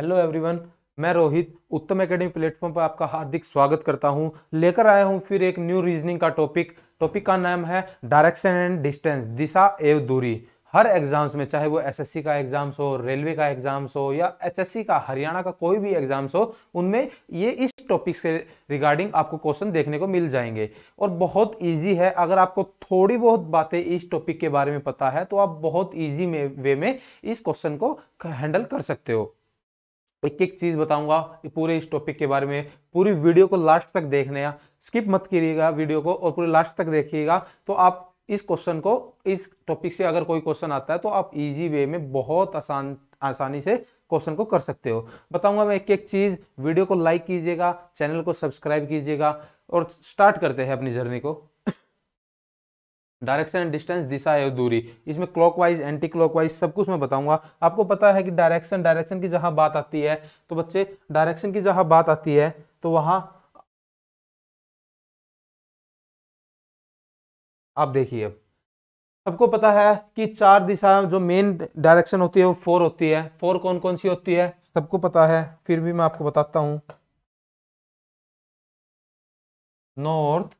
hello everyone मैं रोहित उत्तम academy platform पर आपका हार्दिक स्वागत करता हूं लेकर आया हूं फिर एक न्यू रीजनिंग का टॉपिक टॉपिक का नाम है डायरेक्शन एंड डिस्टेंस दिशा एवं दूरी हर एग्जाम्स में चाहे वो एसएससी का एग्जाम्स हो रेलवे का एग्जाम्स हो या एचएससी का हरियाणा का कोई भी एग्जाम्स हो उनमें ये इस टॉपिक से रिगार्डिंग आपको क्वेश्चन देखने को मिल जाएंगे और बहुत इजी है अगर आपको थोड़ी बहुत बातें इस टॉपिक के बारे में पता है तो आप बहुत ईजी में वे में इस क्वेश्चन को हैंडल कर सकते हो एक एक चीज़ बताऊंगा पूरे इस टॉपिक के बारे में पूरी वीडियो को लास्ट तक देखने या स्किप मत करिएगा वीडियो को और पूरे लास्ट तक देखिएगा तो आप इस क्वेश्चन को इस टॉपिक से अगर कोई क्वेश्चन आता है तो आप इजी वे में बहुत आसान आसानी से क्वेश्चन को कर सकते हो बताऊंगा मैं एक एक चीज़ वीडियो को लाइक कीजिएगा चैनल को सब्सक्राइब कीजिएगा और स्टार्ट करते हैं अपनी जर्नी को डायरेक्शन एंड डिस्टेंस दिशा एवं दूरी इसमें क्लॉकवाइज एंटी क्लॉकवाइज सब कुछ मैं बताऊंगा आपको पता है कि डायरेक्शन डायरेक्शन की जहां बात आती है तो बच्चे डायरेक्शन की जहां बात आती है तो वहां आप देखिए सबको पता है कि चार दिशा जो मेन डायरेक्शन होती है वो फोर होती है फोर कौन कौन सी होती है सबको पता है फिर भी मैं आपको बताता हूं नॉर्थ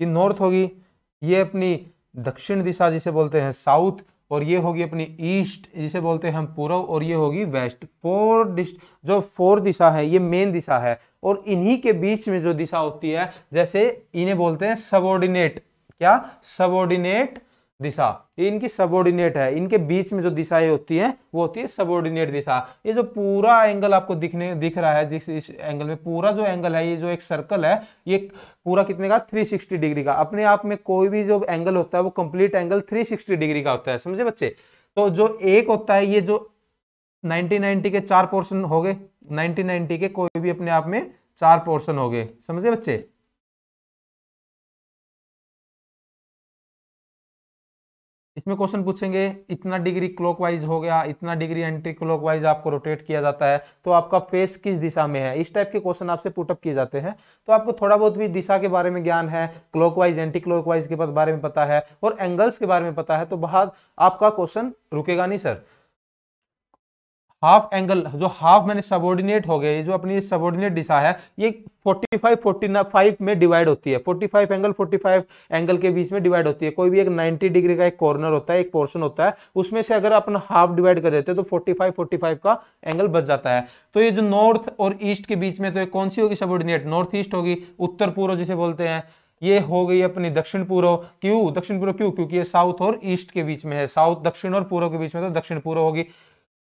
ये नॉर्थ होगी ये अपनी दक्षिण दिशा जिसे बोलते हैं साउथ और ये होगी अपनी ईस्ट जिसे बोलते हैं हम पूर्व और ये होगी वेस्ट फोर डिस्ट जो फोर दिशा है ये मेन दिशा है और इन्हीं के बीच में जो दिशा होती है जैसे इन्हें बोलते हैं सबोर्डिनेट क्या सबोर्डिनेट दिशा ये इनकी सबोर्डिनेट है इनके बीच में जो दिशाएं होती हैं वो होती है सबोर्डिनेट दिशा ये जो पूरा एंगल आपको दिखने दिख रहा है जिस इस एंगल में पूरा जो एंगल है ये जो एक सर्कल है ये पूरा कितने का 360 डिग्री का अपने आप में कोई भी जो एंगल होता है वो कंप्लीट एंगल 360 डिग्री का होता है समझे बच्चे तो जो एक होता है ये जो नाइनटीन नाइनटी के चार पोर्सन हो गए नाइनटी के कोई भी अपने आप में चार पोर्सन हो गए समझे बच्चे इसमें क्वेश्चन पूछेंगे इतना डिग्री क्लॉकवाइज हो गया इतना डिग्री एंट्री क्लॉकवाइज आपको रोटेट किया जाता है तो आपका फेस किस दिशा में है इस टाइप के क्वेश्चन आपसे पुटअप किए जाते हैं तो आपको थोड़ा बहुत भी दिशा के बारे में ज्ञान है क्लॉकवाइज एंटी क्लॉकवाइज के बारे में पता है और एंगल्स के बारे में पता है तो बाहर आपका क्वेश्चन रुकेगा नहीं सर हाफ एंगल जो हाफ मैंने सबोर्डिनेट हो गया ये जो अपनी सबोर्डिनेट दिशा है ये 45 45 में डिवाइड होती है 45 एंगल 45 एंगल के बीच में डिवाइड होती है कोई भी एक 90 डिग्री का एक कॉर्नर होता है एक पोर्शन होता है उसमें से अगर अपन हाफ डिवाइड कर देते हैं तो 45 45 का एंगल बच जाता है तो ये जो नॉर्थ और ईस्ट के बीच में तो कौन सी होगी सबोर्डिनेट नॉर्थ ईस्ट होगी उत्तर पूर्व जिसे बोलते हैं ये हो गई अपनी दक्षिण पूर्व क्यों दक्षिण पूर्व क्यों क्योंकि ये साउथ और ईस्ट के बीच में है साउथ दक्षिण और पूर्व के बीच में तो दक्षिण पूर्व होगी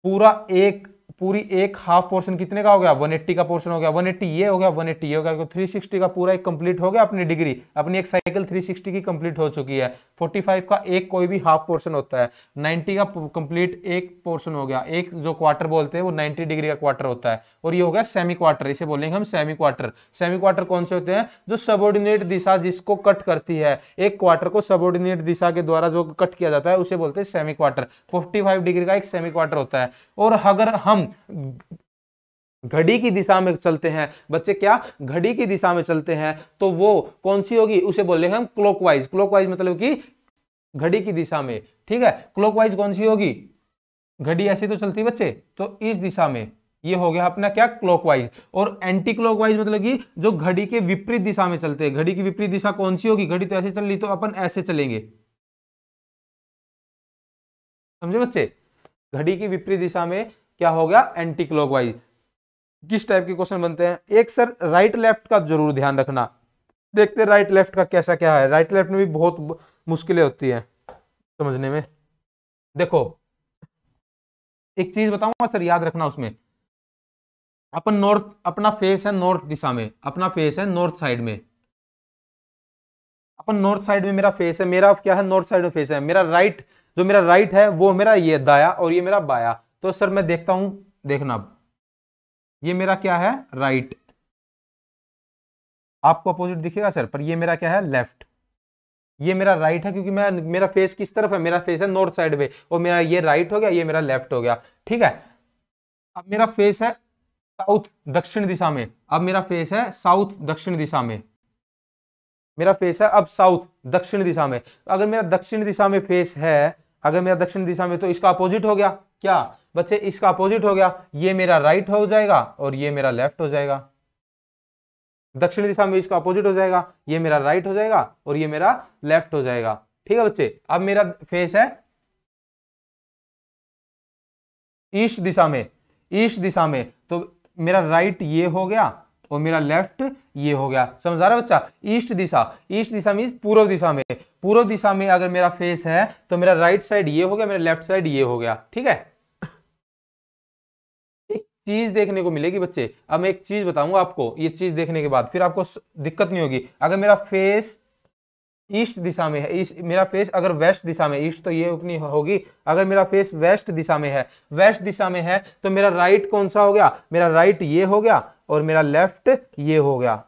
पूरा एक पूरी एक हाफ पोर्शन कितने का हो गया 180 का पोर्शन हो गया 180 ये हो गया 180 ये हो गया थ्री 360 का पूरा एक कंप्लीट हो गया अपनी डिग्री अपनी एक साइकिल 360 की कंप्लीट हो चुकी है 45 का एक कोई भी हाफ पोर्शन होता है 90 का कंप्लीट एक पोर्शन हो गया एक जो क्वार्टर बोलते हैं वो 90 डिग्री का क्वार्टर होता है और ये हो गया सेमी क्वार्टर इसे बोलेंगे हम सेमी क्वार्टर सेमी क्वार्टर कौन से होते हैं जो सबोर्डिनेट दिशा जिसको कट करती है एक क्वार्टर को सबोर्डिनेट दिशा के द्वारा जो कट किया जाता है उसे बोलते हैं सेमी क्वार्टर फोर्टी डिग्री का एक सेमी क्वार्टर होता है और अगर हम घड़ी की दिशा में चलते हैं बच्चे क्या घड़ी की दिशा में चलते हैं तो वो कौन सी होगी उसे बोलेंगे हम क्लॉकवाइज क्लॉकवाइज मतलब कि घड़ी की दिशा में ठीक है क्लॉकवाइज कौन सी होगी घड़ी ऐसी तो चलती बच्चे तो इस दिशा में ये हो गया अपना क्या क्लॉकवाइज और एंटी क्लॉकवाइज मतलब कि जो घड़ी के विपरीत दिशा में चलते हैं घड़ी की विपरीत दिशा कौन सी होगी घड़ी तो ऐसे चल रही तो अपन ऐसे चलेंगे समझे बच्चे घड़ी की विपरीत दिशा में क्या हो गया एंटी क्लॉकवाइज किस टाइप के क्वेश्चन बनते हैं एक सर राइट लेफ्ट का जरूर ध्यान रखना देखते हैं राइट लेफ्ट का कैसा क्या है राइट लेफ्ट में भी बहुत मुश्किलें होती हैं समझने में देखो एक चीज बताऊंगा सर याद रखना उसमें अपन नॉर्थ अपना फेस है नॉर्थ दिशा में अपना फेस है नॉर्थ साइड में अपन नॉर्थ साइड में मेरा फेस है मेरा क्या है नॉर्थ साइड में फेस है मेरा राइट जो मेरा राइट है वो मेरा ये दाया और ये मेरा बाया तो सर मैं देखता हूं देखना अब ये मेरा क्या है राइट आपको अपोजिट दिखेगा सर पर ये मेरा क्या है लेफ्ट ये मेरा राइट है क्योंकि मैं मेरा फेस किस तरफ है मेरा फेस है नॉर्थ साइड पे और मेरा ये राइट हो गया ये मेरा लेफ्ट हो गया ठीक है अब मेरा फेस है साउथ दक्षिण दिशा में अब मेरा फेस है साउथ दक्षिण दिशा में मेरा फेस है अब साउथ दक्षिण दिशा में अगर मेरा दक्षिण दिशा में फेस है अगर मेरा दक्षिण दिशा में तो इसका अपोजिट हो गया क्या बच्चे इसका अपोजिट हो गया ये मेरा राइट हो जाएगा और ये मेरा लेफ्ट हो जाएगा दक्षिण दिशा में इसका अपोजिट हो जाएगा ये मेरा राइट हो जाएगा और ये मेरा लेफ्ट हो जाएगा ठीक है बच्चे अब मेरा फेस है ईस्ट दिशा में ईस्ट दिशा में तो मेरा राइट ये हो गया और मेरा लेफ्ट ये हो गया समझ आ रहा बच्चा ईस्ट दिशा ईस्ट दिशा मीन पूर्व दिशा में पूर्व दिशा में अगर मेरा फेस है तो मेरा राइट साइड ये हो गया मेरा लेफ्ट साइड ये हो गया ठीक है चीज देखने को मिलेगी बच्चे अब मैं एक चीज बताऊंगा आपको ये चीज देखने के बाद फिर आपको दिक्कत नहीं होगी अगर मेरा फेस ईस्ट दिशा में है ईस्ट मेरा फेस अगर वेस्ट दिशा में ईस्ट तो ये अपनी होगी अगर मेरा फेस वेस्ट दिशा में है वेस्ट दिशा में है तो मेरा राइट कौन सा हो गया मेरा राइट ये हो गया और मेरा लेफ्ट ये हो गया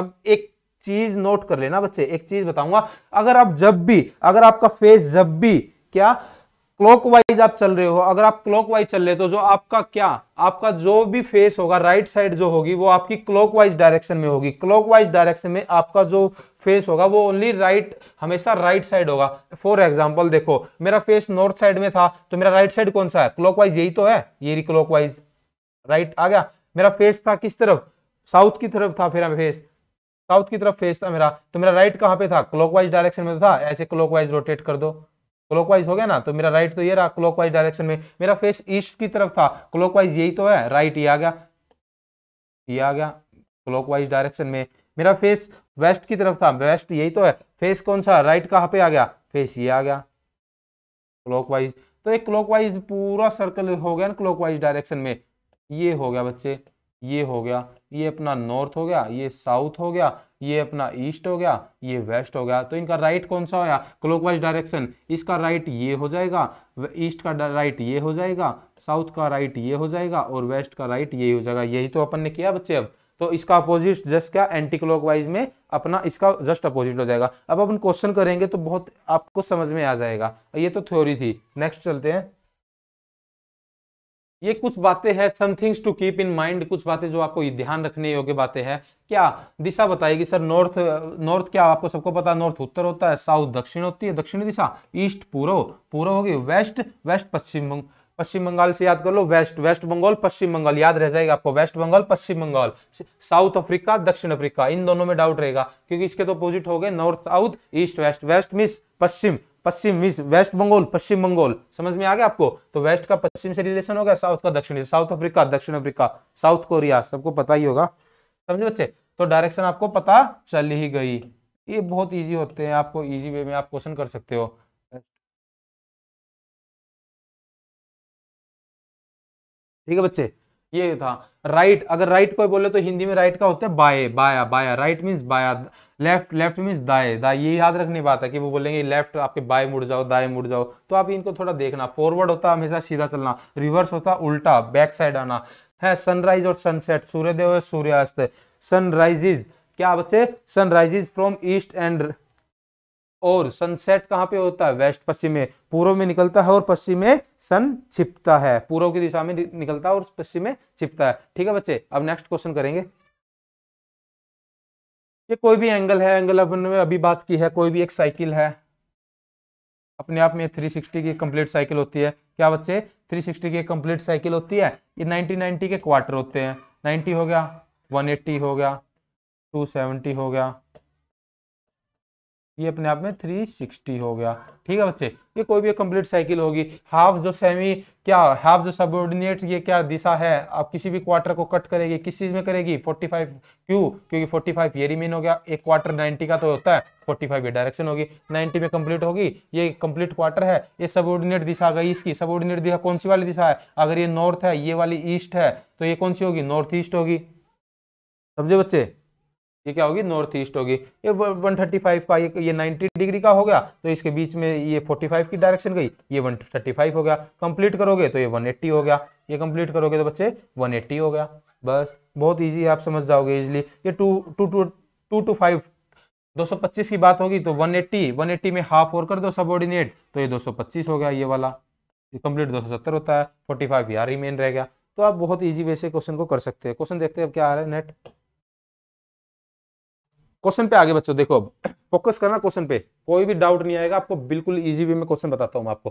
अब एक चीज नोट कर लेना बच्चे एक चीज बताऊंगा अगर आप जब भी अगर आपका फेस जब भी क्या क्लॉकवाइज आप चल रहे हो अगर आप क्लॉकवाइज चल रहे हो तो जो आपका क्या आपका जो भी फेस होगा राइट साइड जो होगी वो आपकी क्लॉकवाइज डायरेक्शन में होगी क्लॉकवाइज डायरेक्शन में आपका जो फेस होगा वो ओनली राइट हमेशा राइट साइड होगा फॉर एग्जाम्पल देखो मेरा फेस नॉर्थ साइड में था तो मेरा राइट साइड कौन सा है क्लॉकवाइज यही तो है ये क्लॉकवाइज राइट आ गया मेरा फेस था किस तरफ साउथ की तरफ था फिर फेस साउथ की तरफ फेस था मेरा तो मेरा राइट कहाँ पे था क्लॉकवाइज डायरेक्शन में था ऐसे क्लॉकवाइज रोटेट कर दो क्लॉकवाइज हो गया ना तो मेरा राइट तो ये रहा क्लॉकवाइज डायरेक्शन में मेरा फेस ईस्ट की तरफ था क्लॉकवाइज यही तो है राइट ये आ गया ये आ गया क्लॉकवाइज डायरेक्शन में मेरा फेस वेस्ट की तरफ था वेस्ट यही तो है फेस कौन सा राइट कहाँ पे आ गया फेस ये आ गया क्लॉकवाइज तो एक क्लॉकवाइज पूरा सर्कल हो गया ना क्लॉकवाइज डायरेक्शन में ये हो गया बच्चे ये हो गया ये अपना नॉर्थ हो गया ये साउथ हो गया ये अपना ईस्ट हो गया ये वेस्ट हो गया तो इनका राइट कौन सा होया क्लोकवाइज डायरेक्शन इसका राइट ये हो जाएगा ईस्ट का राइट ये हो जाएगा साउथ का राइट ये हो जाएगा और वेस्ट का राइट ये हो जाएगा यही तो अपन ने किया बच्चे अब तो इसका अपोजिट जस्ट क्या एंटी क्लॉकवाइज में अपना इसका जस्ट अपोजिट हो जाएगा अब अपन क्वेश्चन करेंगे तो बहुत आपको समझ में आ जाएगा ये तो थ्योरी थी नेक्स्ट चलते हैं ये कुछ बातें हैं somethings to keep in mind कुछ बातें जो आपको ध्यान रखने योग्य बातें हैं क्या दिशा बताएगी सर नॉर्थ नॉर्थ क्या आपको सबको पता है नॉर्थ उत्तर होता है साउथ दक्षिण होती है दक्षिणी दिशा ईस्ट पूर्व पूर्व होगी वेस्ट वेस्ट पश्चिम पश्चिम बंगाल से याद कर लो वेस्ट वेस्ट बंगाल पश्चिम बंगाल याद रह जाएगा आपको वेस्ट बंगाल पश्चिम बंगाल साउथ अफ्रीका दक्षिण अफ्रीका इन दोनों में डाउट रहेगा क्योंकि इसके तो अपोजिट हो गए north south east west west means पश्चिम पश्चिम वेस्ट बंगाल पश्चिम बंगाल समझ में आ गया आपको तो वेस्ट का पश्चिम से रिलेशन होगा साउथ का दक्षिण साउथ अफ्रीका दक्षिण अफ्रीका साउथ कोरिया सबको पता ही होगा समझे बच्चे तो डायरेक्शन आपको पता चल ही गई ये बहुत इजी होते हैं आपको इजी वे में आप क्वेश्चन कर सकते हो ठीक है बच्चे ये था राइट अगर राइट कोई बोले तो हिंदी में राइट का होता है बाय बाया बाया राइट मीन्स बाया लेफ्ट लेफ्ट मीन्स दाए दाए ये याद रखने बात है कि वो बोलेंगे लेफ्ट आपके बाएं मुड़ जाओ दाएं मुड़ जाओ तो आप इनको थोड़ा देखना फॉरवर्ड होता हमेशा सीधा चलना रिवर्स होता उल्टा बैक साइड आना है सनराइज और सनसेट सूर्योदय और सूर्यास्त सनराइजेज क्या बच्चे सनराइजेज फ्रॉम ईस्ट एंड और सनसेट कहाँ पे होता है वेस्ट पश्चिम में पूर्व में निकलता है और पश्चिम में सन छिपता है पूर्व की दिशा में निकलता है और पश्चिम में छिपता है ठीक है बच्चे अब नेक्स्ट क्वेश्चन करेंगे ये कोई भी एंगल है एंगल अपन ने अभी बात की है कोई भी एक साइकिल है अपने आप में 360 की कंप्लीट साइकिल होती है क्या बच्चे 360 की कंप्लीट साइकिल होती है ये 90 90 के क्वार्टर होते हैं 90 हो गया 180 हो गया 270 हो गया ये अपने आप में 360 हो गया ठीक है बच्चे ये कोई भी कंप्लीट साइकिल होगी हाफ जो सेमी क्या हाफ जो सबोर्डिनेट ये क्या दिशा है आप किसी भी क्वार्टर को कट करेगी किस चीज में करेगी 45 क्यों क्योंकि 45 ये रिमेन हो गया एक क्वार्टर 90 का तो होता है 45 ये डायरेक्शन होगी 90 में कंप्लीट होगी ये कंप्लीट क्वार्टर है ये सबोर्डिनेट दिशा गई इसकी सबोर्डिनेट दिशा कौन सी वाली दिशा है अगर ये नॉर्थ है ये वाली ईस्ट है तो ये कौन सी होगी नॉर्थ ईस्ट होगी समझे बच्चे ये क्या होगी नॉर्थ ईस्ट होगी ये 135 का ये ये 90 डिग्री का हो गया तो इसके बीच में ये 45 की डायरेक्शन गई ये 135 हो गया कंप्लीट करोगे तो ये 180 हो गया ये कंप्लीट करोगे तो बच्चे 180 हो गया बस बहुत इजी है आप समझ जाओगे इजिली ये two two two two two five दो सौ पच्चीस की बात होगी तो वन एट्टी वन एट्टी में हाफ और कर दो सबऑर्डिनेट तो ये दो सौ पच्चीस हो गया ये वाला ये कंप्लीट दो सौ सत्तर होता है फोर्टी फाइव यार ही मेन रह गया तो आप बहुत ईजी वे से क्वेश्चन को कर सकते हैं क्वेश्चन देखते हैं अब क्या आ रहा है नेट क्वेश्चन पे आगे बच्चों देखो अब फोकस करना क्वेश्चन पे कोई भी डाउट नहीं आएगा आपको बिल्कुल इजी वे में क्वेश्चन बताता हूं आपको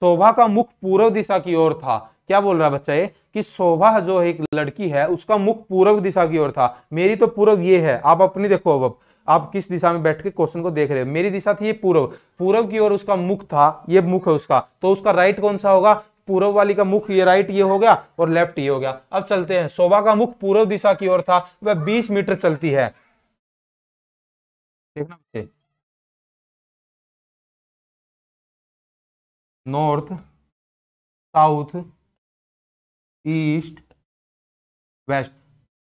शोभा का मुख पूर्व दिशा की ओर था क्या बोल रहा है बच्चा ये कि शोभा जो एक लड़की है उसका मुख पूर्व दिशा की ओर था मेरी तो पूर्व ये है आप अपनी देखो अब आप किस दिशा में बैठ के क्वेश्चन को देख रहे हो मेरी दिशा थी ये पूर्व पूर्व की ओर उसका मुख था ये मुख है उसका तो उसका राइट कौन सा होगा पूर्व वाली का मुख ये राइट ये हो गया और लेफ्ट ये हो गया अब चलते हैं शोभा का मुख पूर्व दिशा की ओर था वह 20 मीटर चलती है देखना बच्चे नॉर्थ साउथ ईस्ट वेस्ट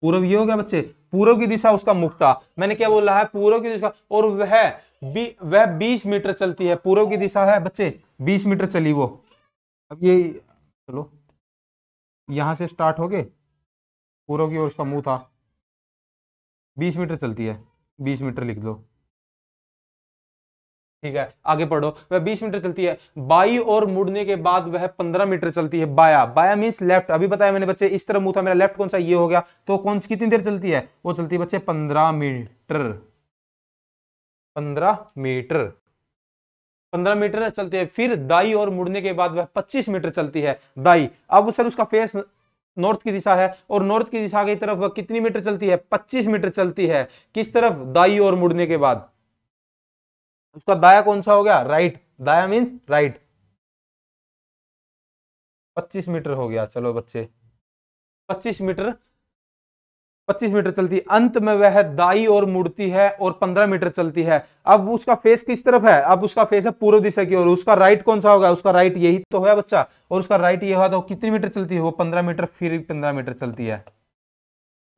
पूर्व ये हो गया बच्चे पूर्व की दिशा उसका मुख था मैंने क्या बोला है पूर्व की दिशा और वह बी वह बीस मीटर चलती है पूर्व की दिशा है बच्चे बीस मीटर चली वो अब ये चलो यहां से स्टार्ट हो गए पूर्व की ओर उसका मुंह था बीस मीटर चलती है बीस मीटर लिख दो ठीक है आगे पढ़ो वह 20 मीटर चलती है बाई और मुड़ने के बाद वह 15 मीटर चलती है बाया बाया मीन्स लेफ्ट अभी बताया मैंने बच्चे इस तरह मुंह था मेरा लेफ्ट कौन सा ये हो गया तो कौन सी कितनी देर चलती है वो चलती है बच्चे 15 मीटर 15 मीटर 15 मीटर चलती है फिर दाई और मुड़ने के बाद वह पच्चीस मीटर चलती है दाई अब सर उसका फेस नॉर्थ की दिशा है और नॉर्थ की दिशा की तरफ वह कितनी मीटर चलती है पच्चीस मीटर चलती है किस तरफ दाई और मुड़ने के बाद उसका दाया कौन सा हो गया राइट दाया मीन्स राइट पच्चीस मीटर हो गया चलो बच्चे पच्चीस मीटर पच्चीस मीटर चलती अंत में वह दाई और मुड़ती है और पंद्रह मीटर चलती है अब उसका फेस किस तरफ है अब उसका फेस है पूर्व दिशा की ओर उसका राइट कौन सा होगा उसका राइट यही तो है बच्चा और उसका राइट ये हुआ तो कितनी मीटर चलती है वो पंद्रह मीटर फिर पंद्रह मीटर चलती है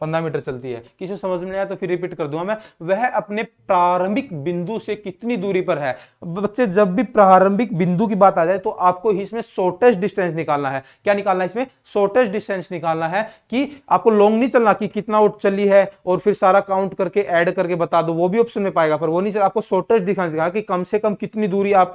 पंद्रह मीटर चलती है किसी समझ में आया तो फिर रिपीट कर दूंगा मैं वह अपने प्रारंभिक बिंदु से कितनी दूरी पर है बच्चे जब भी प्रारंभिक बिंदु की बात आ जाए तो आपको इसमें शॉर्टेस्ट डिस्टेंस निकालना है क्या निकालना है इसमें शॉर्टेस्ट डिस्टेंस निकालना है कि आपको लॉन्ग नहीं चलना कि कितना उठ चली है और फिर सारा काउंट करके एड करके बता दो वो भी ऑप्शन में पाएगा पर वो नहीं चल आपको शॉर्टेस्ट दिखाना दिखा कि कम से कम कितनी दूरी आप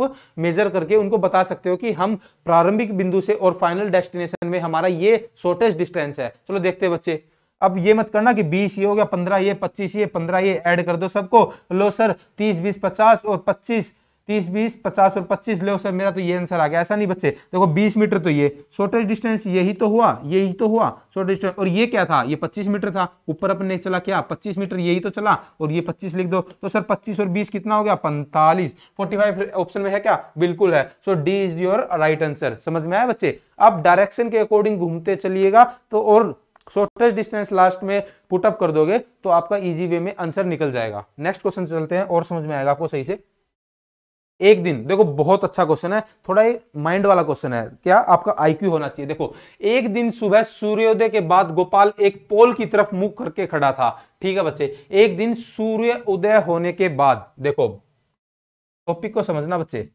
मेजर करके उनको बता सकते हो कि हम प्रारंभिक बिंदु से और फाइनल डेस्टिनेशन में हमारा ये शॉर्टेस्ट डिस्टेंस है चलो देखते हैं बच्चे अब ये मत करना कि बीस ये हो गया पंद्रह ये पच्चीस ये पंद्रह ये ऐड कर दो सबको लो सर तीस बीस पचास और पच्चीस तीस बीस पचास और पच्चीस लो सर मेरा तो ये आंसर आ गया ऐसा नहीं बच्चे देखो बीस मीटर तो ये शॉर्टेज डिस्टेंस यही तो हुआ यही तो हुआ शॉर्टेज डिस्टेंस और ये क्या था ये पच्चीस मीटर था ऊपर अपने चला क्या पच्चीस मीटर यही तो चला और ये पच्चीस लिख दो तो सर पच्चीस और बीस कितना हो गया पैंतालीस फोर्टी फाइव ऑप्शन में है क्या बिल्कुल है so D is your right answer समझ में आया बच्चे आप डायरेक्शन के अकॉर्डिंग घूमते चलिएगा तो और शॉर्टेस्ट डिस्टेंस लास्ट में पुटअप कर दोगे तो आपका इजी वे में आंसर निकल जाएगा नेक्स्ट क्वेश्चन चलते हैं और समझ में आएगा आपको सही से एक दिन देखो बहुत अच्छा क्वेश्चन है थोड़ा ही माइंड वाला क्वेश्चन है क्या आपका आईक्यू होना चाहिए देखो एक दिन सुबह सूर्योदय के बाद गोपाल एक पोल की तरफ मुख करके खड़ा था ठीक है बच्चे एक दिन सूर्य उदय होने के बाद देखो टॉपिक को समझना बच्चे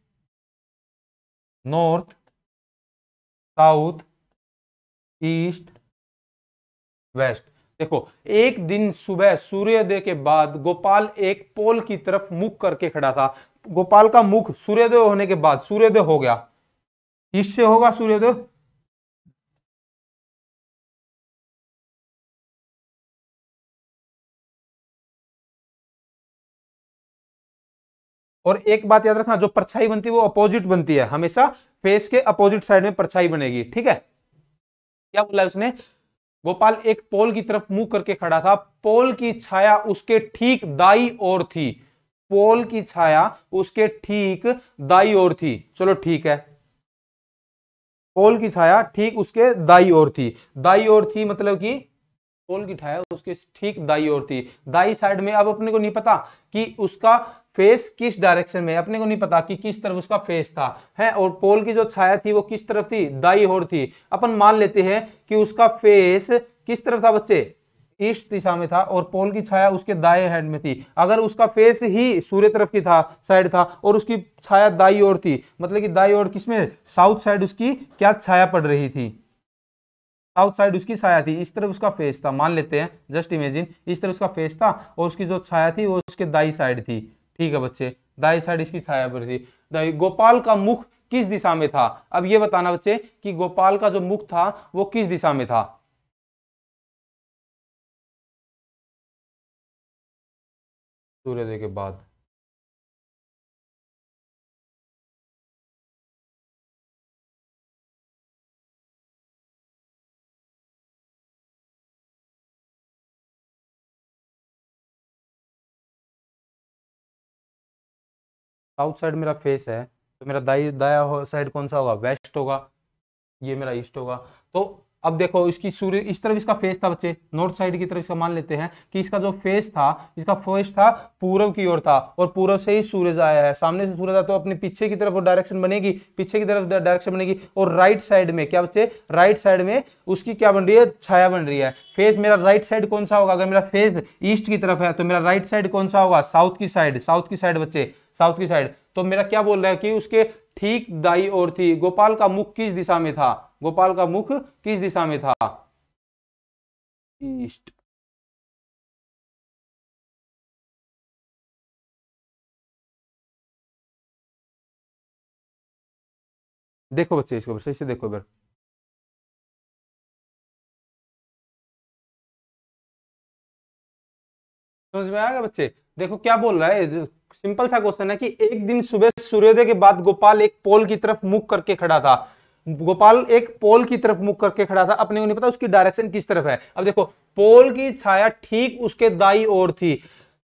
नॉर्थ साउथ ईस्ट वेस्ट देखो एक दिन सुबह सूर्योदय के बाद गोपाल एक पोल की तरफ मुख करके खड़ा था गोपाल का मुख सूर्योदय होने के बाद सूर्योदय हो गया इससे होगा सूर्योदय और एक बात याद रखना जो परछाई बनती है वो अपोजिट बनती है हमेशा फेस के अपोजिट साइड में परछाई बनेगी ठीक है क्या बोला उसने गोपाल एक पोल की तरफ मुंह करके खड़ा था पोल की छाया उसके ठीक दाई और थी पोल की छाया उसके ठीक दाई और थी चलो ठीक है पोल की छाया ठीक उसके दाई और थी दाई और थी मतलब कि पोल की छाया उसके ठीक दाई और थी दाई साइड में अब अपने को नहीं पता कि उसका फेस किस डायरेक्शन में अपने को नहीं पता कि किस तरफ उसका फेस था है और पोल की जो छाया थी वो किस तरफ थी दाई ओर थी अपन मान लेते हैं कि उसका फेस किस तरफ था बच्चे ईस्ट दिशा में था और पोल की छाया उसके दाए हैंड में थी अगर उसका फेस ही सूर्य तरफ की था साइड था और उसकी छाया दाई ओर थी मतलब कि दाई ओर किसमें साउथ साइड उसकी क्या छाया पड़ रही थी साउथ साइड उसकी छाया थी इस तरफ उसका फेस था मान लेते हैं जस्ट इमेजिन इस तरफ उसका फेस था और उसकी जो छाया थी वो उसके दाई साइड थी ठीक है बच्चे दाई साइड इसकी छाया पर थी गोपाल का मुख किस दिशा में था अब ये बताना बच्चे कि गोपाल का जो मुख था वो किस दिशा में था सूर्योदय के बाद साउथ साइड मेरा फेस है तो मेरा दाई दाया साइड कौन सा होगा वेस्ट होगा ये मेरा ईस्ट होगा तो अब देखो इसकी सूर्य इस तरफ इसका फेस था बच्चे नॉर्थ साइड की तरफ इसका मान लेते हैं कि इसका जो फेस था इसका फेस था पूर्व की ओर था और पूर्व से ही सूरज आया है सामने से सूरज आया तो अपने पीछे की तरफ वो डायरेक्शन बनेगी पीछे की तरफ डायरेक्शन बनेगी और राइट साइड में क्या बच्चे राइट साइड में उसकी क्या बन रही है छाया बन रही है फेस मेरा राइट साइड कौन सा होगा अगर मेरा फेस ईस्ट की तरफ है तो मेरा राइट साइड कौन सा होगा साउथ की साइड साउथ की साइड बच्चे साउथ की साइड तो मेरा क्या बोल रहा है कि उसके ठीक दाई और थी गोपाल का मुख किस दिशा में था गोपाल का मुख किस दिशा में था ईस्ट देखो बच्चे इसको सही से देखो अगर समझ में आएगा बच्चे देखो क्या बोल रहा है सिंपल सा क्वेश्चन है कि एक दिन सुबह सूर्योदय के बाद गोपाल एक पोल की तरफ मुख करके खड़ा था गोपाल एक पोल की तरफ मुख करके खड़ा था अपने को नहीं पता उसकी डायरेक्शन किस तरफ है अब देखो पोल की छाया ठीक उसके दाई ओर थी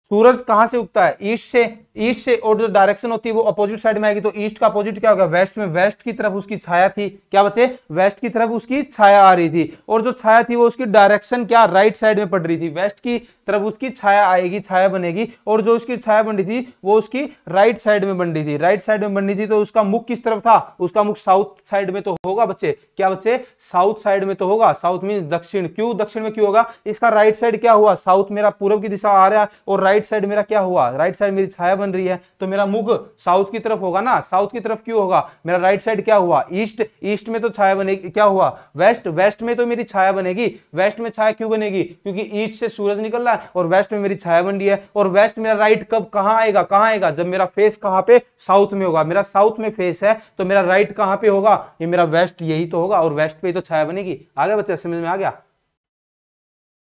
सूरज कहां से उगता है ईस्ट से ईस्ट से और जो डायरेक्शन होती है वो अपोजिट साइड में आएगी तो ईस्ट का अपोजिट क्या होगा वेस्ट में वेस्ट की तरफ उसकी छाया थी क्या बच्चे वेस्ट की तरफ उसकी छाया आ रही थी और जो छाया थी वो उसकी डायरेक्शन क्या राइट साइड में पड़ रही थी वेस्ट की तरफ उसकी छाया आएगी छाया बनेगी और जो उसकी छाया बन रही थी वो उसकी राइट साइड में बन रही थी राइट साइड में बन रही थी तो उसका मुख किस तरफ था उसका मुख साउथ साइड में तो होगा बच्चे क्या बच्चे साउथ साइड में तो होगा साउथ मीन दक्षिण क्यों दक्षिण में क्यों होगा इसका राइट साइड क्या हुआ साउथ मेरा पूर्व की दिशा आ रहा है और राइट राइट साइड मेरा क्या हुआ राइट साइड मेरी छाया बन रही है तो मेरा मुख साउथ की तरफ होगा ना साउथ की तरफ क्यों होगा मेरा राइट साइड क्या हुआ ईस्ट ईस्ट में तो छाया बनेगी क्या हुआ वेस्ट वेस्ट में तो मेरी छाया बनेगी वेस्ट में छाया क्यों बनेगी क्योंकि ईस्ट से सूरज निकल रहा है और वेस्ट में मेरी छाया बन रही है और वेस्ट मेरा राइट कब कहाँ आएगा कहाँ आएगा जब मेरा फेस कहाँ पे साउथ में होगा मेरा साउथ में फेस है तो मेरा राइट कहाँ पे होगा ये मेरा वेस्ट यही तो होगा और वेस्ट पे तो छाया बनेगी आगे बच्चे समझ में आ गया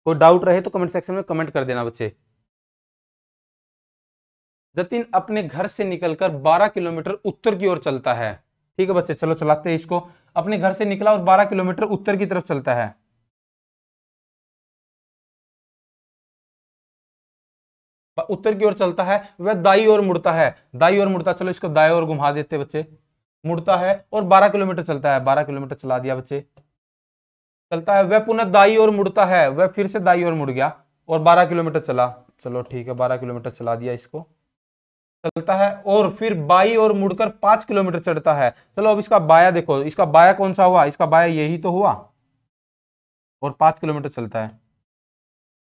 कोई डाउट रहे तो कमेंट सेक्शन में कमेंट कर देना बच्चे जतिन अपने घर से निकलकर 12 किलोमीटर उत्तर की ओर चलता है ठीक है बच्चे चलो चलाते हैं इसको अपने घर से निकला और 12 किलोमीटर उत्तर की तरफ चलता है उत्तर की ओर चलता है वह दाई ओर मुड़ता है दाई ओर मुड़ता चलो इसको दाई ओर घुमा देते बच्चे मुड़ता है और 12 किलोमीटर चलता है 12 किलोमीटर चला दिया बच्चे चलता है वह पुनः दाई ओर मुड़ता है वह फिर से दाई ओर मुड़ गया और 12 किलोमीटर चला चलो ठीक है 12 किलोमीटर चला दिया इसको चलता है और फिर बाई और मुड़कर पांच किलोमीटर चढ़ता है चलो अब इसका बाया देखो इसका बाया कौन सा हुआ इसका बाया यही तो हुआ और पांच किलोमीटर चलता है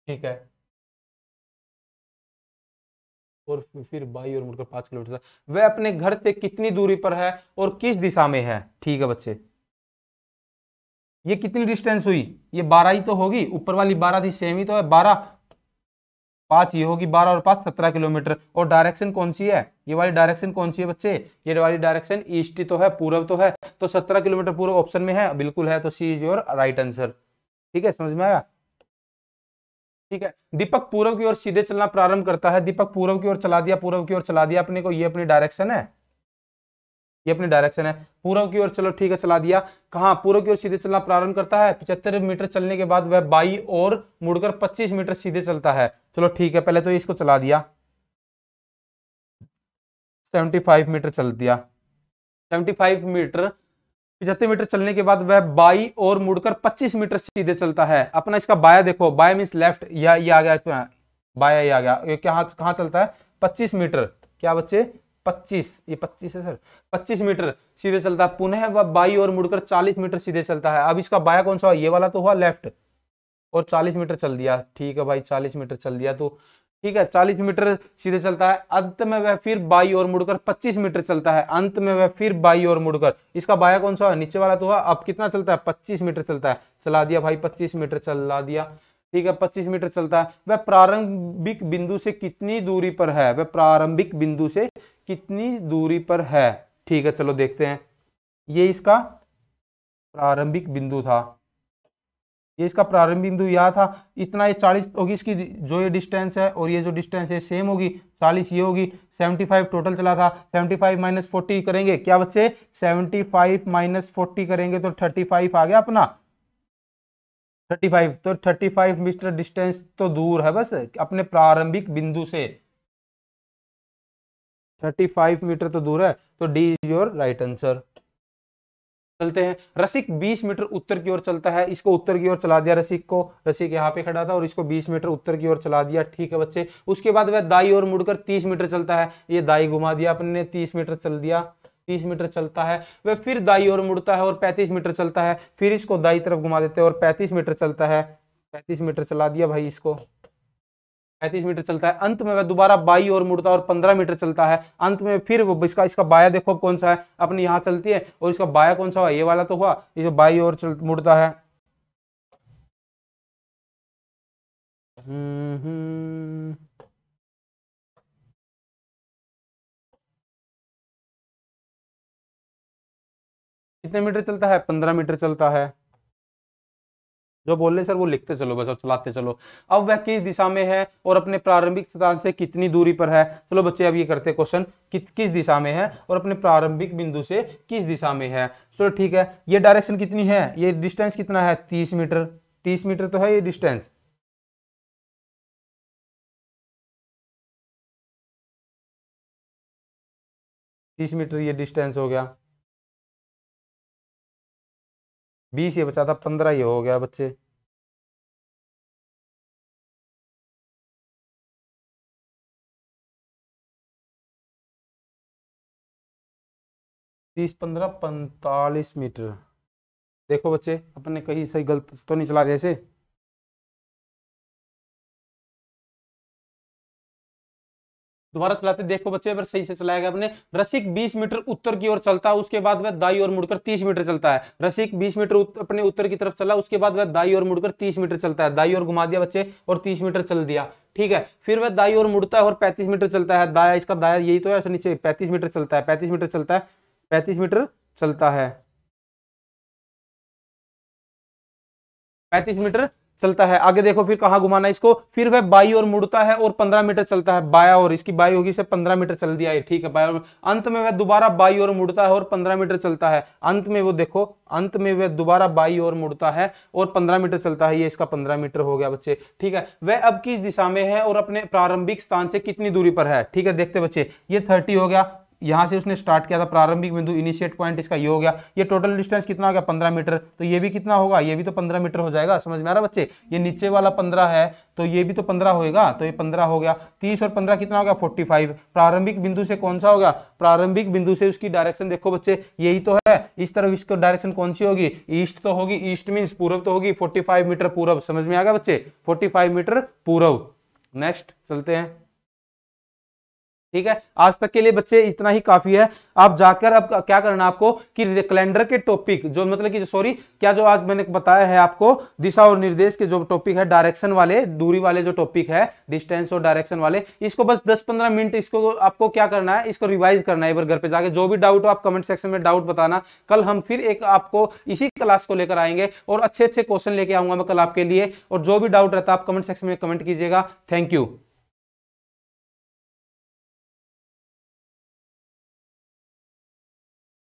ठीक है और फिर बाई और मुड़कर पांच किलोमीटर वह अपने घर से कितनी दूरी पर है और किस दिशा में है ठीक है बच्चे ये कितनी डिस्टेंस हुई ये बारह ही तो होगी ऊपर वाली बारह थी सेम ही तो है बारह पाँच ये होगी बारह और पाँच सत्रह किलोमीटर और डायरेक्शन कौन सी है ये वाली डायरेक्शन कौन सी है बच्चे ये वाली डायरेक्शन ईस्ट तो है पूर्व तो है तो सत्रह किलोमीटर पूर्व ऑप्शन में है बिल्कुल है तो C is your right answer ठीक है समझ में आया ठीक है दीपक पूर्व की ओर सीधे चलना प्रारंभ करता है दीपक पूर्व की ओर चला दिया पूर्व की ओर चला दिया अपने को ये अपनी डायरेक्शन है ये अपनी डायरेक्शन है पूर्व की ओर चलो ठीक है चला दिया कहा पूर्व की ओर सीधे चलना प्रारंभ करता है पिछहत्तर मीटर चलने के बाद वह बाई और मुड़कर 25 मीटर सीधे चलता है चलो ठीक है पहले तो इसको चला दिया 75 मीटर चल दिया 75 मीटर पिछहत्तर मीटर चलने के बाद वह बाई और मुड़कर 25 मीटर सीधे चलता है अपना इसका बाया देखो बाया मीन लेफ्ट या ये आ गया हाँ, बाया ये आ गया ये कहा, कहा चलता है 25 मीटर क्या बच्चे 25 ये 25 है सर 25 मीटर सीधे चलता है पुनः वह बाई और मुड़कर 40 मीटर सीधे चलता है अब इसका बाया कौन सा हुआ ये वाला तो हुआ लेफ्ट और 40 मीटर चल दिया ठीक है भाई 40 मीटर चल दिया तो ठीक है 40 मीटर सीधे चलता है अंत में वह फिर बाई और मुड़कर 25 मीटर चलता है अंत में वह फिर बाई और मुड़कर इसका बाया कौन सा है नीचे वाला तो है अब कितना चलता है 25 मीटर चलता है चला दिया भाई 25 मीटर चला दिया ठीक है 25 मीटर चलता है वह प्रारंभिक बिंदु से कितनी दूरी पर है वह प्रारंभिक बिंदु से कितनी दूरी पर है ठीक है चलो देखते हैं ये इसका प्रारंभिक बिंदु था ये इसका प्रारंभ बिंदु यह था इतना ये चालीस होगी इसकी जो ये डिस्टेंस है और ये जो डिस्टेंस है सेम होगी चालीस ये होगी सेवेंटी फाइव टोटल चला था सेवेंटी फाइव माइनस फोर्टी करेंगे क्या बच्चे सेवेंटी फाइव माइनस फोर्टी करेंगे तो थर्टी फाइव आ गया अपना थर्टी फाइव तो थर्टी फाइव मीटर डिस्टेंस तो दूर है बस अपने प्रारंभिक बिंदु से थर्टी फाइव मीटर तो दूर है तो D is your right answer चलते हैं रसिक 20 मीटर उत्तर की ओर चलता है इसको उत्तर की ओर चला दिया रसिक को रसिक यहाँ पे खड़ा था और इसको 20 मीटर उत्तर की ओर चला दिया ठीक है बच्चे उसके बाद वह दाई ओर मुड़कर 30 मीटर चलता है ये दाई घुमा दिया अपने 30 मीटर चल दिया 30 मीटर चलता है वह फिर दाई ओर मुड़ता है और 35 मीटर चलता है फिर इसको दाई तरफ घुमा देते हैं और 35 मीटर चलता है 35 मीटर चला दिया भाई इसको पैंतीस मीटर चलता है अंत में वह दोबारा बाई और मुड़ता है और पंद्रह मीटर चलता है अंत में फिर वो इसका इसका बाया देखो कौन सा है अपनी यहाँ चलती है और इसका बाया कौन सा हुआ ये वाला तो हुआ ये बाई और चल मुड़ता है कितने मीटर चलता है पंद्रह मीटर चलता है जो बोल रहे सर वो लिखते चलो बस और चलाते चलो अब वह किस दिशा में है और अपने प्रारंभिक स्थान से कितनी दूरी पर है चलो बच्चे अब ये करते क्वेश्चन कि, किस दिशा में है और अपने प्रारंभिक बिंदु से किस दिशा में है चलो ठीक है ये डायरेक्शन कितनी है ये डिस्टेंस कितना है तीस मीटर तीस मीटर तो है ये डिस्टेंस तीस मीटर ये डिस्टेंस हो गया बीस ये बचा था पंद्रह ये हो गया बच्चे तीस पंद्रह पैंतालीस मीटर देखो बच्चे अपने कहीं सही गलत तो नहीं चला जैसे दोबारा चलाते देखो बच्चे अगर सही से चलाएगा अपने रसिक 20 मीटर उत्तर की ओर चलता है उसके बाद वह दाई और मुड़कर 30 मीटर चलता है रसिक 20 मीटर उत, अपने उत्तर की तरफ चला उसके बाद वह दाई और मुड़कर 30 मीटर चलता है दाई और घुमा दिया बच्चे और 30 मीटर चल दिया ठीक है फिर वह दाई और मुड़ता है और पैंतीस मीटर चलता है दाया इसका दाया यही तो है ऐसे नीचे पैंतीस मीटर चलता है पैंतीस मीटर चलता है पैंतीस मीटर चलता है पैंतीस मीटर चलता है आगे देखो फिर कहां घुमाना इसको फिर वह बाई और मुड़ता है और पंद्रह मीटर चलता है बाया और इसकी बाई होगी से मीटर चल दिया है ठीक है बाया अंत में वह दोबारा बाई और मुड़ता है और पंद्रह मीटर चलता है अंत में वो देखो अंत में वह दोबारा बाई और मुड़ता है और पंद्रह मीटर चलता है ये इसका पंद्रह मीटर हो गया बच्चे ठीक है वह अब किस दिशा में है और अपने प्रारंभिक स्थान से कितनी दूरी पर है ठीक है देखते बच्चे ये थर्टी हो गया यहाँ से उसने स्टार्ट किया था प्रारंभिक बिंदु इनिशिएट पॉइंट इसका ये हो गया ये टोटल डिस्टेंस कितना हो गया पंद्रह मीटर तो ये भी कितना होगा ये भी तो पंद्रह मीटर हो जाएगा समझ में आ रहा बच्चे ये नीचे वाला पंद्रह है तो ये भी तो पंद्रह होएगा तो ये पंद्रह हो गया तीस और पंद्रह कितना हो गया फोर्टी फाइव प्रारंभिक बिंदु से कौन सा हो गया प्रारंभिक बिंदु से उसकी डायरेक्शन देखो बच्चे यही तो है इस तरफ इसको डायरेक्शन कौन सी होगी ईस्ट तो होगी ईस्ट मीन्स पूर्व तो होगी फोर्टी फाइव मीटर पूर्व समझ में आ गया बच्चे फोर्टी फाइव मीटर पूर्व नेक्स्ट चलते हैं ठीक है आज तक के लिए बच्चे इतना ही काफी है आप जाकर अब क्या करना आपको कि कैलेंडर के टॉपिक जो मतलब कि सॉरी क्या जो आज मैंने बताया है आपको दिशा और निर्देश के जो टॉपिक है डायरेक्शन वाले दूरी वाले जो टॉपिक है डिस्टेंस और डायरेक्शन वाले इसको बस 10-15 मिनट इसको आपको क्या करना है इसको रिवाइज करना है घर पर जाकर जो भी डाउट हो आप कमेंट सेक्शन में डाउट बताना कल हम फिर एक आपको इसी क्लास को लेकर आएंगे और अच्छे अच्छे क्वेश्चन लेके आऊंगा मैं कल आपके लिए और जो भी डाउट रहता है आप कमेंट सेक्शन में कमेंट कीजिएगा थैंक यू